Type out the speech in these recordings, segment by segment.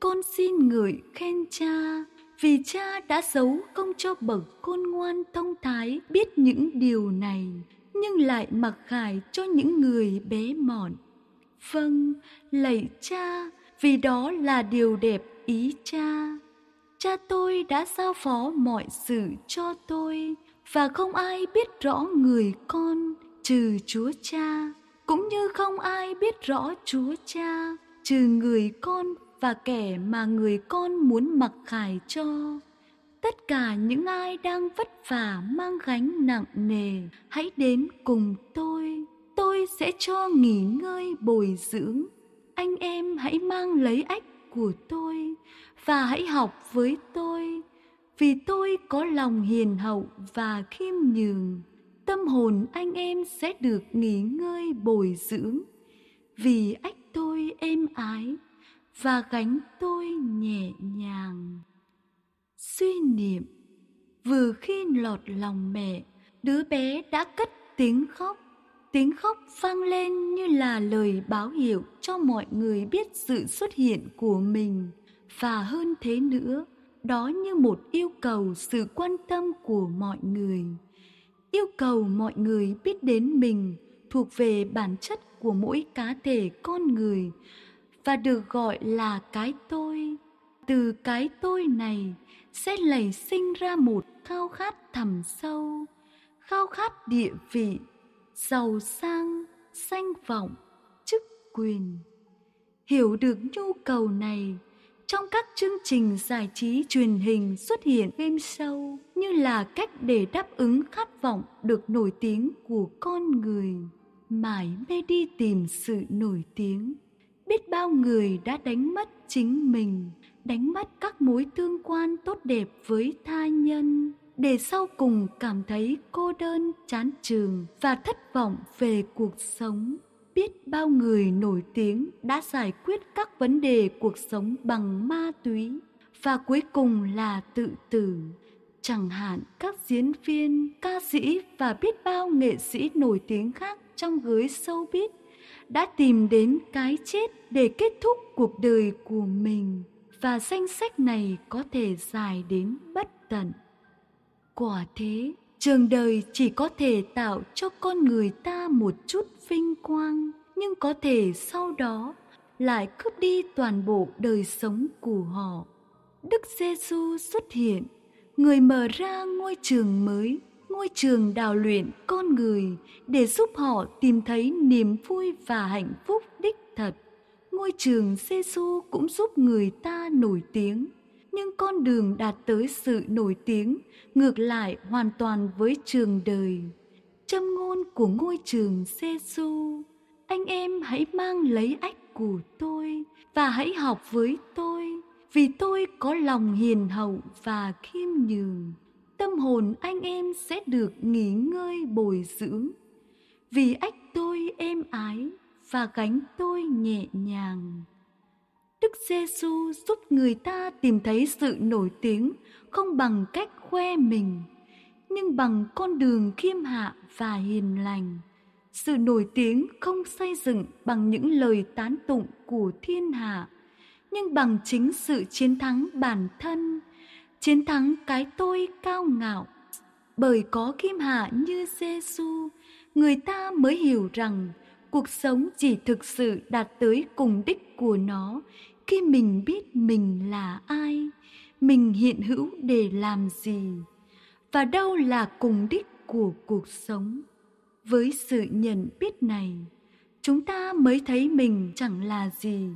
con xin người khen cha vì cha đã giấu không cho bậc khôn ngoan thông thái biết những điều này nhưng lại mặc khải cho những người bé mọn vâng lạy cha vì đó là điều đẹp ý cha cha tôi đã giao phó mọi sự cho tôi và không ai biết rõ người con trừ chúa cha cũng như không ai biết rõ chúa cha trừ người con và kẻ mà người con muốn mặc khải cho tất cả những ai đang vất vả mang gánh nặng nề hãy đến cùng tôi tôi sẽ cho nghỉ ngơi bồi dưỡng anh em hãy mang lấy ách của tôi và hãy học với tôi vì tôi có lòng hiền hậu và khiêm nhường tâm hồn anh em sẽ được nghỉ ngơi bồi dưỡng vì ách tôi êm ái và gánh tôi nhẹ nhàng suy niệm vừa khi lọt lòng mẹ đứa bé đã cất tiếng khóc tiếng khóc vang lên như là lời báo hiệu cho mọi người biết sự xuất hiện của mình và hơn thế nữa đó như một yêu cầu sự quan tâm của mọi người yêu cầu mọi người biết đến mình thuộc về bản chất của mỗi cá thể con người và được gọi là cái tôi từ cái tôi này sẽ nảy sinh ra một khao khát thẳm sâu khao khát địa vị giàu sang danh vọng chức quyền hiểu được nhu cầu này trong các chương trình giải trí truyền hình xuất hiện game show như là cách để đáp ứng khát vọng được nổi tiếng của con người mãi mê đi tìm sự nổi tiếng biết bao người đã đánh mất chính mình đánh mất các mối tương quan tốt đẹp với tha nhân để sau cùng cảm thấy cô đơn chán trường và thất vọng về cuộc sống biết bao người nổi tiếng đã giải quyết các vấn đề cuộc sống bằng ma túy và cuối cùng là tự tử chẳng hạn các diễn viên ca sĩ và biết bao nghệ sĩ nổi tiếng khác trong giới showbiz đã tìm đến cái chết để kết thúc cuộc đời của mình và danh sách này có thể dài đến bất tận. Quả thế, trường đời chỉ có thể tạo cho con người ta một chút vinh quang, nhưng có thể sau đó lại cướp đi toàn bộ đời sống của họ. Đức Giêsu xuất hiện, người mở ra ngôi trường mới ngôi trường đào luyện con người để giúp họ tìm thấy niềm vui và hạnh phúc đích thật. Ngôi trường giê -xu cũng giúp người ta nổi tiếng, nhưng con đường đạt tới sự nổi tiếng ngược lại hoàn toàn với trường đời. Châm ngôn của ngôi trường giê -xu, anh em hãy mang lấy ách của tôi và hãy học với tôi, vì tôi có lòng hiền hậu và khiêm nhường tâm hồn anh em sẽ được nghỉ ngơi bồi dưỡng vì ách tôi êm ái và gánh tôi nhẹ nhàng đức giêsu giúp người ta tìm thấy sự nổi tiếng không bằng cách khoe mình nhưng bằng con đường khiêm hạ và hiền lành sự nổi tiếng không xây dựng bằng những lời tán tụng của thiên hạ nhưng bằng chính sự chiến thắng bản thân chiến thắng cái tôi cao ngạo. Bởi có Kim Hạ như Giêsu, người ta mới hiểu rằng cuộc sống chỉ thực sự đạt tới cùng đích của nó khi mình biết mình là ai, mình hiện hữu để làm gì và đâu là cùng đích của cuộc sống. Với sự nhận biết này, chúng ta mới thấy mình chẳng là gì.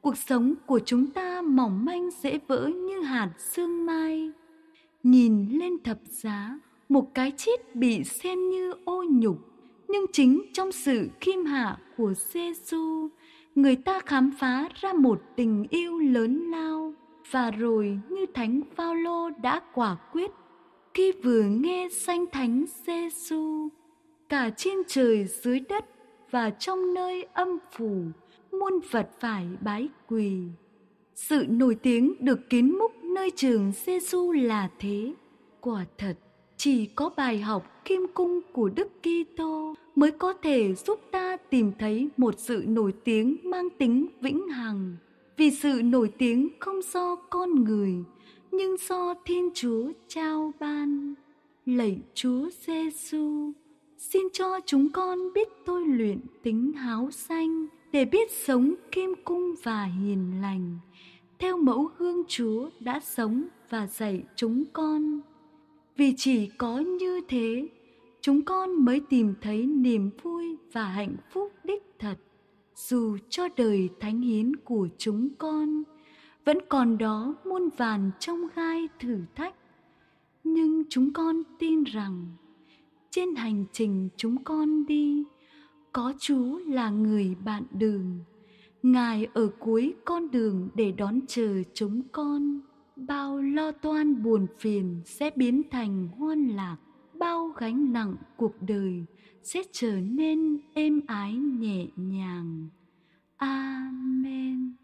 Cuộc sống của chúng ta mỏng manh dễ vỡ như hạt sương mai nhìn lên thập giá một cái chết bị xem như ô nhục nhưng chính trong sự khiêm hạ của giê xu người ta khám phá ra một tình yêu lớn lao và rồi như thánh phao lô đã quả quyết khi vừa nghe danh thánh giê xu cả trên trời dưới đất và trong nơi âm phủ muôn vật phải bái quỳ sự nổi tiếng được kín múc nơi trường giê xu là thế quả thật chỉ có bài học kim cung của đức kitô mới có thể giúp ta tìm thấy một sự nổi tiếng mang tính vĩnh hằng vì sự nổi tiếng không do con người nhưng do thiên chúa trao ban lạy chúa giê xu xin cho chúng con biết tôi luyện tính háo xanh để biết sống kim cung và hiền lành theo mẫu gương Chúa đã sống và dạy chúng con. Vì chỉ có như thế, chúng con mới tìm thấy niềm vui và hạnh phúc đích thật, dù cho đời thánh hiến của chúng con vẫn còn đó muôn vàn trong gai thử thách. Nhưng chúng con tin rằng trên hành trình chúng con đi, có Chúa là người bạn đường Ngài ở cuối con đường để đón chờ chúng con. Bao lo toan buồn phiền sẽ biến thành hoan lạc, bao gánh nặng cuộc đời sẽ trở nên êm ái nhẹ nhàng. Amen.